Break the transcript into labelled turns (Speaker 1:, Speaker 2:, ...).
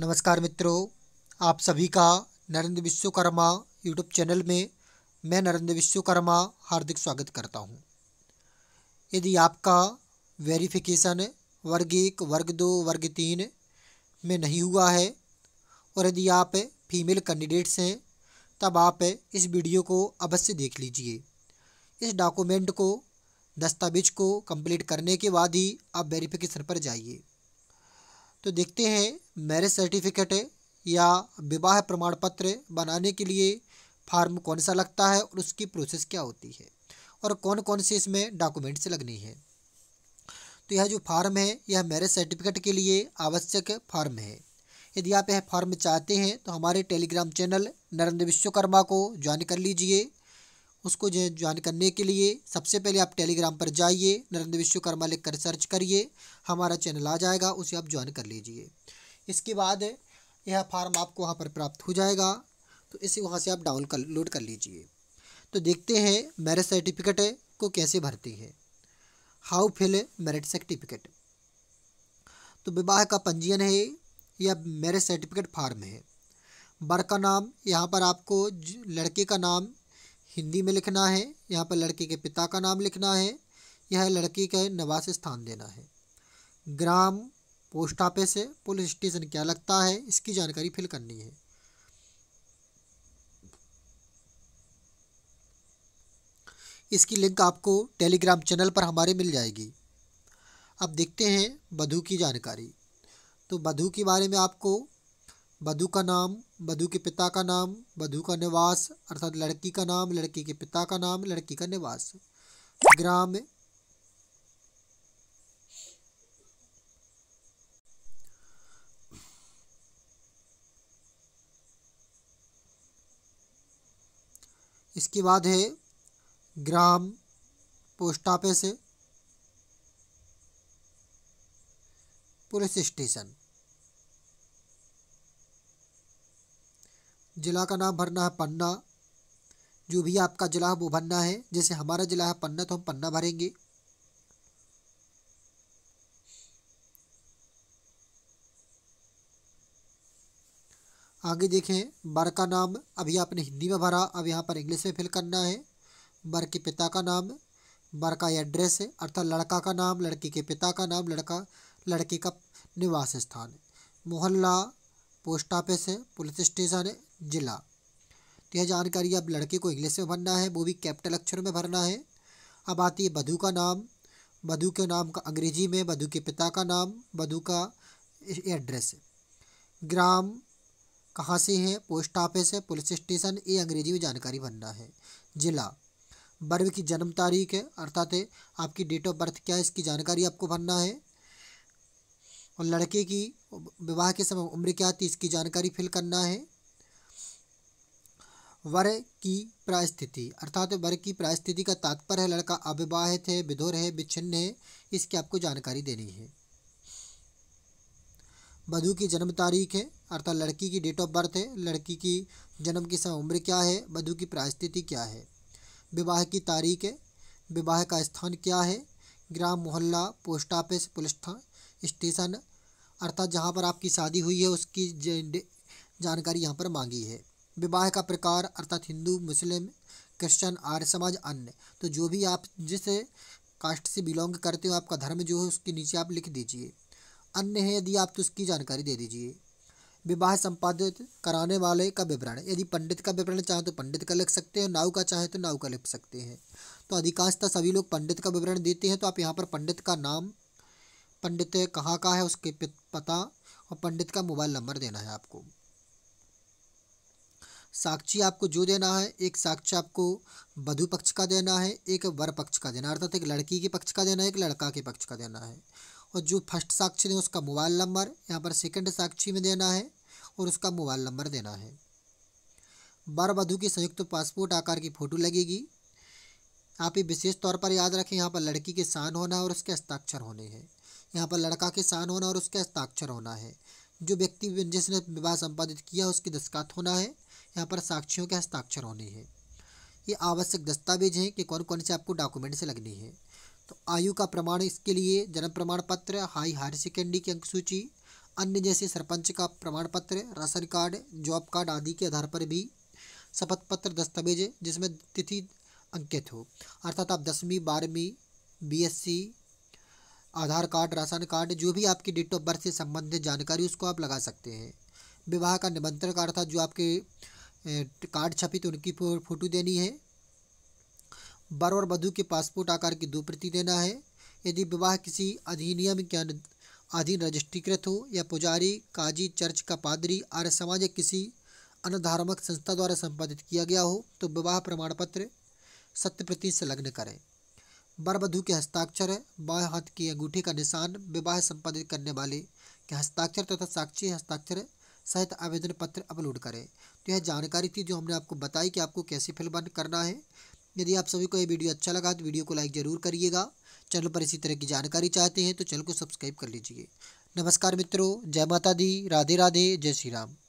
Speaker 1: नमस्कार मित्रों आप सभी का नरेंद्र विश्वकर्मा यूट्यूब चैनल में मैं नरेंद्र विश्वकर्मा हार्दिक स्वागत करता हूं। यदि आपका वेरिफिकेशन वर्ग एक वर्ग दो वर्ग तीन में नहीं हुआ है और यदि आप फीमेल कैंडिडेट्स हैं तब आप इस वीडियो को अवश्य देख लीजिए इस डॉक्यूमेंट को दस्तावेज को कंप्लीट करने के बाद ही आप वेरिफिकेशन पर जाइए तो देखते हैं मैरिज सर्टिफिकेट है या विवाह प्रमाण पत्र बनाने के लिए फार्म कौन सा लगता है और उसकी प्रोसेस क्या होती है और कौन कौन से इसमें डॉक्यूमेंट्स लगनी हैं तो यह जो फार्म है यह मैरिज सर्टिफिकेट के लिए आवश्यक फार्म है यदि आप यह फार्म चाहते हैं तो हमारे टेलीग्राम चैनल नरेंद्र विश्वकर्मा को ज्वाइन कर लीजिए उसको जो है ज्वाइन करने के लिए सबसे पहले आप टेलीग्राम पर जाइए नरेंद्र विश्वकर्मा लिख कर सर्च करिए हमारा चैनल आ जाएगा उसे आप ज्वाइन कर लीजिए इसके बाद यह फार्म आपको वहाँ पर प्राप्त हो जाएगा तो इसे वहाँ से आप डाउन कर लोड कर लीजिए तो देखते हैं मैरिज सर्टिफिकेट को कैसे भरते हैं हाउ फिल मैरिट सर्टिफिकेट तो विवाह का पंजीयन है या मैरिज सर्टिफिकेट फार्म है बर का नाम यहाँ पर आपको लड़के का नाम हिंदी में लिखना है यहाँ पर लड़के के पिता का नाम लिखना है यह लड़की का निवास स्थान देना है ग्राम पोस्ट ऑफिस है पुलिस स्टेशन क्या लगता है इसकी जानकारी फिल करनी है इसकी लिंक आपको टेलीग्राम चैनल पर हमारे मिल जाएगी अब देखते हैं बधू की जानकारी तो बधू के बारे में आपको वधु का नाम बधू के पिता का नाम बधू का निवास अर्थात लड़की का नाम लड़की के पिता का नाम लड़की का निवास ग्राम इसके बाद है ग्राम पोस्ट ऑफिस पुलिस स्टेशन ज़िला का नाम भरना है पन्ना जो भी आपका ज़िला है वो भरना है जैसे हमारा ज़िला है पन्ना तो हम पन्ना भरेंगे आगे देखें बर का नाम अभी आपने हिंदी में भरा अब यहाँ पर इंग्लिश में फिल करना है बर के पिता का नाम बर का एड्रेस है अर्थात लड़का का नाम लड़की के पिता का नाम लड़का लड़की का निवास स्थान मोहल्ला पोस्ट ऑफिस है पुलिस स्टेशन है जिला तो यह जानकारी अब लड़के को इंग्लिश में भरना है वो भी कैपिटल अक्षर में भरना है अब आती है बधू का नाम बधू के नाम का अंग्रेजी में बधू के पिता का नाम बधू का एड्रेस ग्राम कहाँ से है पोस्ट ऑफिस है पुलिस स्टेशन ये अंग्रेजी में जानकारी भरना है जिला वर्ग की जन्म तारीख है अर्थात आपकी डेट ऑफ बर्थ क्या है इसकी जानकारी आपको भरना है और लड़के की विवाह के समय उम्र क्या थी इसकी जानकारी फिल करना है वर की प्रायस्थिति अर्थात वर की प्रायस्थिति का तात्पर्य है लड़का अविवाहित है विधुर है विच्छिन्न है इसकी आपको जानकारी देनी है वधु की जन्म तारीख है अर्थात लड़की की डेट ऑफ बर्थ है लड़की की जन्म की समय उम्र क्या है वधु की प्रायस्थिति क्या है विवाह की तारीख है विवाह का स्थान क्या है ग्राम मोहल्ला पोस्ट ऑफिस पुलिस थाना स्टेशन अर्थात जहाँ पर आपकी शादी हुई है उसकी जानकारी यहाँ पर मांगी है विवाह का प्रकार अर्थात हिंदू मुस्लिम क्रिश्चन आर्य समाज अन्य तो जो भी आप जिस कास्ट से बिलोंग करते हो आपका धर्म जो है उसके नीचे आप लिख दीजिए अन्य है यदि आप तो उसकी जानकारी दे दीजिए विवाह संपादित कराने वाले का विवरण यदि पंडित का विवरण चाहे तो पंडित का लिख सकते हैं नाव का चाहे तो नाव का लिख सकते हैं तो अधिकांशतः सभी लोग पंडित का विवरण देते हैं तो आप यहाँ पर पंडित का नाम पंडित कहाँ का है उसके पता और पंडित का मोबाइल नंबर देना है आपको साक्षी आपको जो देना है एक साक्ष्य आपको वधु पक्ष का देना है एक वर पक्ष का देना है अर्थात एक लड़की के पक्ष का देना है एक लड़का के पक्ष का देना है और जो फर्स्ट साक्षी है उसका मोबाइल नंबर यहाँ पर सेकंड साक्षी में देना है और उसका मोबाइल नंबर देना है वर वधु की संयुक्त तो पासपोर्ट आकार की फ़ोटो लगेगी आप ये विशेष तौर पर याद रखें यहाँ पर लड़की के शान होना और उसके हस्ताक्षर होने हैं यहाँ पर लड़का के शान होना और उसके हस्ताक्षर होना है जो व्यक्ति जिसने विवाह संपादित किया उसकी दस्खात होना है यहाँ पर साक्षियों के हस्ताक्षर होने हैं ये आवश्यक दस्तावेज हैं कि कौन कौन से आपको डॉक्यूमेंट से लगनी है तो आयु का प्रमाण इसके लिए जन्म प्रमाण पत्र हाई हायर सेकेंडरी की अंक सूची अन्य जैसे सरपंच का प्रमाण पत्र राशन कार्ड जॉब कार्ड आदि के आधार पर भी शपथ पत्र दस्तावेज जिसमें तिथि अंकित हो अर्थात आप दसवीं बारहवीं BSc Aadhaar card ration card जो भी आपकी डेट ऑफ बर्थ से संबंधित जानकारी उसको आप लगा सकते हैं विवाह का निमंत्रण का अर्थात जो आपके कार्ड छपी तो उनकी फ़ोटो देनी है वर और वधु के पासपोर्ट आकार की दो प्रति देना है यदि विवाह किसी अधिनियम के अधीन रजिस्ट्रीकृत हो या पुजारी काजी चर्च का पादरी आर्य समाज या किसी अन्य धार्मिक संस्था द्वारा संपादित किया गया हो तो विवाह प्रमाण पत्र सत्य प्रति से लग्न करें वर वधु के हस्ताक्षर बाएं हाथ की अंगूठी का निशान विवाह संपादित करने वाले के हस्ताक्षर तथा साक्षी हस्ताक्षर है सहित आवेदन पत्र अपलोड करें तो यह जानकारी थी जो हमने आपको बताई कि आपको कैसे फिल्म करना है यदि आप सभी को यह वीडियो अच्छा लगा तो वीडियो को लाइक ज़रूर करिएगा चैनल पर इसी तरह की जानकारी चाहते हैं तो चैनल को सब्सक्राइब कर लीजिए नमस्कार मित्रों जय माता दी राधे राधे जय श्री राम